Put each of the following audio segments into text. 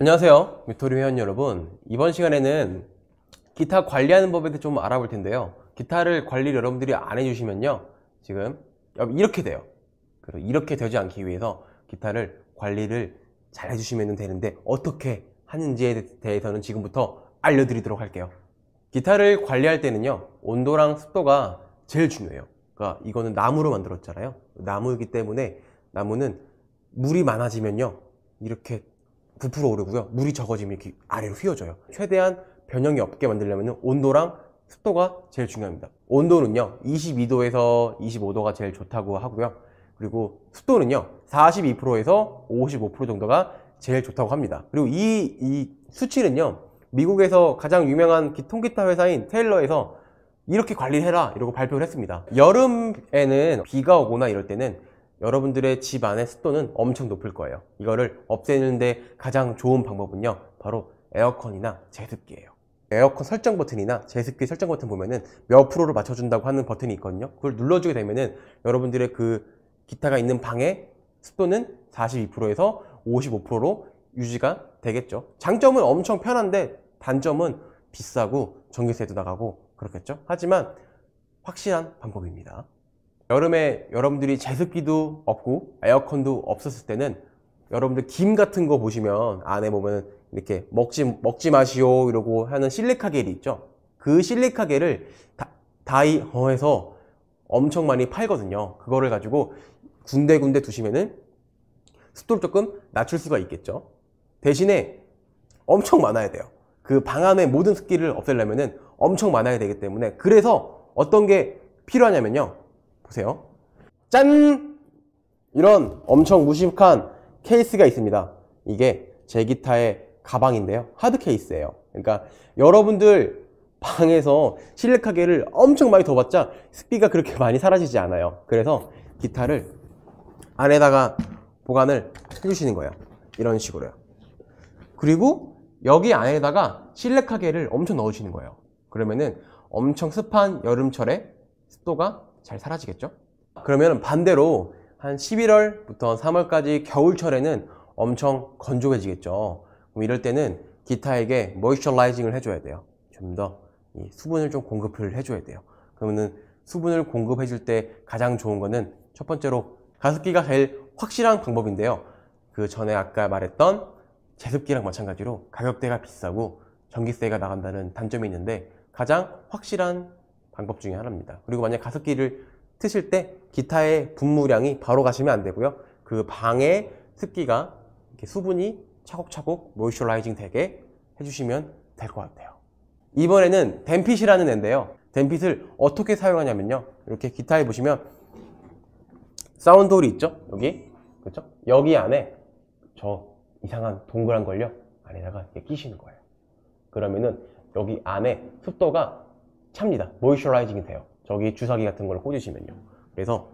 안녕하세요 미토리 회원 여러분 이번 시간에는 기타 관리하는 법에 대해 좀 알아볼 텐데요 기타를 관리를 여러분들이 안 해주시면요 지금 이렇게 돼요 이렇게 되지 않기 위해서 기타를 관리를 잘 해주시면 되는데 어떻게 하는지에 대해서는 지금부터 알려드리도록 할게요 기타를 관리할 때는요 온도랑 습도가 제일 중요해요 그러니까 이거는 나무로 만들었잖아요 나무이기 때문에 나무는 물이 많아지면요 이렇게 부풀어 오르고요. 물이 적어지면 이렇게 아래로 휘어져요. 최대한 변형이 없게 만들려면 온도랑 습도가 제일 중요합니다. 온도는요, 22도에서 25도가 제일 좋다고 하고요. 그리고 습도는요, 42%에서 55% 정도가 제일 좋다고 합니다. 그리고 이, 이 수치는요, 미국에서 가장 유명한 통기타 회사인 테일러에서 이렇게 관리해라 이러고 발표를 했습니다. 여름에는 비가 오거나 이럴 때는 여러분들의 집 안의 습도는 엄청 높을 거예요. 이거를 없애는데 가장 좋은 방법은요. 바로 에어컨이나 제습기예요. 에어컨 설정 버튼이나 제습기 설정 버튼 보면은 몇프로를 맞춰준다고 하는 버튼이 있거든요. 그걸 눌러주게 되면은 여러분들의 그 기타가 있는 방의 습도는 42%에서 55%로 유지가 되겠죠. 장점은 엄청 편한데 단점은 비싸고 전기세도 나가고 그렇겠죠. 하지만 확실한 방법입니다. 여름에 여러분들이 제습기도 없고 에어컨도 없었을 때는 여러분들 김 같은 거 보시면 안에 보면 이렇게 먹지 먹지 마시오 이러고 하는 실리카 겔이 있죠. 그 실리카 겔을 다이어에서 엄청 많이 팔거든요. 그거를 가지고 군데군데 두시면은 습도를 조금 낮출 수가 있겠죠. 대신에 엄청 많아야 돼요. 그 방 안에 모든 습기를 없애려면은 엄청 많아야 되기 때문에 그래서 어떤 게 필요하냐면요. 보세요. 짠! 이런 엄청 무심한 케이스가 있습니다. 이게 제 기타의 가방인데요. 하드 케이스예요. 그러니까 여러분들 방에서 실리카겔을 엄청 많이 둬봤자 습기가 그렇게 많이 사라지지 않아요. 그래서 기타를 안에다가 보관을 해주시는 거예요. 이런 식으로요. 그리고 여기 안에다가 실내카겔을 엄청 넣어주시는 거예요. 그러면은 엄청 습한 여름철에 습도가 잘 사라지겠죠? 그러면 반대로 한 11월부터 3월까지 겨울철에는 엄청 건조해지겠죠. 그럼 이럴 때는 기타에게 모이셔처라이징을 해줘야 돼요. 좀 더 수분을 좀 공급을 해줘야 돼요. 그러면은 수분을 공급해줄 때 가장 좋은 거는 첫 번째로 가습기가 제일 확실한 방법인데요. 그 전에 아까 말했던 제습기랑 마찬가지로 가격대가 비싸고 전기세가 나간다는 단점이 있는데 가장 확실한 방법 중에 하나입니다. 그리고 만약 가습기를 트실 때 기타의 분무량이 바로 가시면 안 되고요. 그 방에 습기가 이렇게 수분이 차곡차곡 모이셔라이징 되게 해주시면 될 것 같아요. 이번에는 댐핏이라는 앤데요. 댐핏을 어떻게 사용하냐면요. 이렇게 기타에 보시면 사운드 홀이 있죠? 여기. 그렇죠? 여기 안에 저 이상한 동그란 걸요. 안에다가 이렇게 끼시는 거예요. 그러면은 여기 안에 습도가 찹니다. 모이셔라이징이 돼요. 저기 주사기 같은 걸 꽂으시면요. 그래서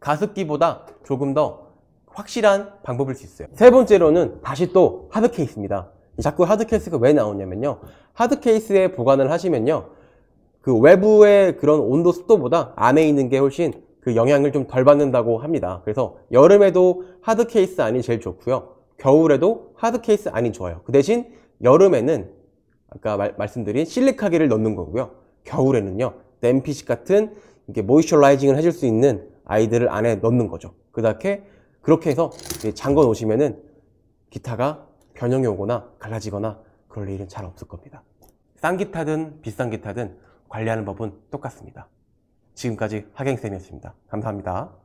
가습기보다 조금 더 확실한 방법일 수 있어요. 세 번째로는 다시 또 하드 케이스입니다. 자꾸 하드 케이스가 왜 나오냐면요. 하드 케이스에 보관을 하시면요. 그 외부의 그런 온도 습도보다 안에 있는 게 훨씬 그 영향을 좀 덜 받는다고 합니다. 그래서 여름에도 하드 케이스 안이 제일 좋고요. 겨울에도 하드 케이스 안이 좋아요. 그 대신 여름에는 아까 말, 말씀드린 실리카겔을 넣는 거고요. 겨울에는요. 램피식 같은 이게 모이셔라이징을 해줄 수 있는 아이들을 안에 넣는 거죠. 그렇게 그렇게 해서 잠궈 놓으시면은 기타가 변형이 오거나 갈라지거나 그럴 일은 잘 없을 겁니다. 싼 기타든 비싼 기타든 관리하는 법은 똑같습니다. 지금까지 하갱쌤이었습니다. 감사합니다.